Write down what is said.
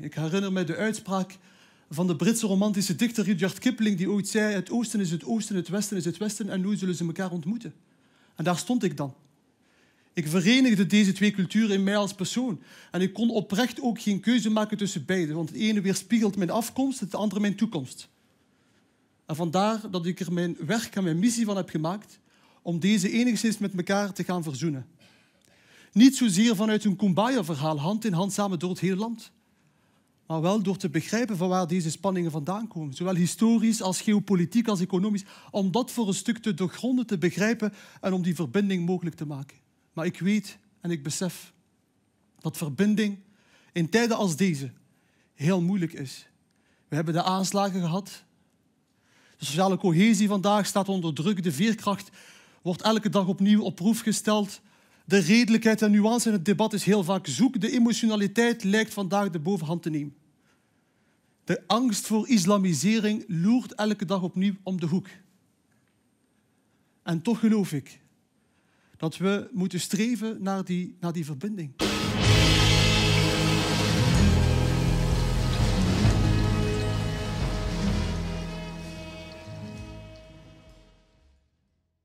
Ik herinner me de uitspraak van de Britse romantische dichter Rudyard Kipling, die ooit zei: Het oosten is het oosten, het westen is het westen en nu zullen ze elkaar ontmoeten. En daar stond ik dan. Ik verenigde deze twee culturen in mij als persoon. En ik kon oprecht ook geen keuze maken tussen beiden, want het ene weerspiegelt mijn afkomst, het andere mijn toekomst. En vandaar dat ik er mijn werk en mijn missie van heb gemaakt om deze enigszins met elkaar te gaan verzoenen. Niet zozeer vanuit een kumbaya-verhaal, hand in hand samen door het hele land maar wel door te begrijpen van waar deze spanningen vandaan komen, zowel historisch als geopolitiek als economisch, om dat voor een stuk te doorgronden, te begrijpen en om die verbinding mogelijk te maken. Maar ik weet en ik besef dat verbinding in tijden als deze heel moeilijk is. We hebben de aanslagen gehad. De sociale cohesie vandaag staat onder druk. De veerkracht wordt elke dag opnieuw op proef gesteld de redelijkheid en nuance in het debat is heel vaak zoek. De emotionaliteit lijkt vandaag de bovenhand te nemen. De angst voor islamisering loert elke dag opnieuw om de hoek. En toch geloof ik dat we moeten streven naar die, naar die verbinding.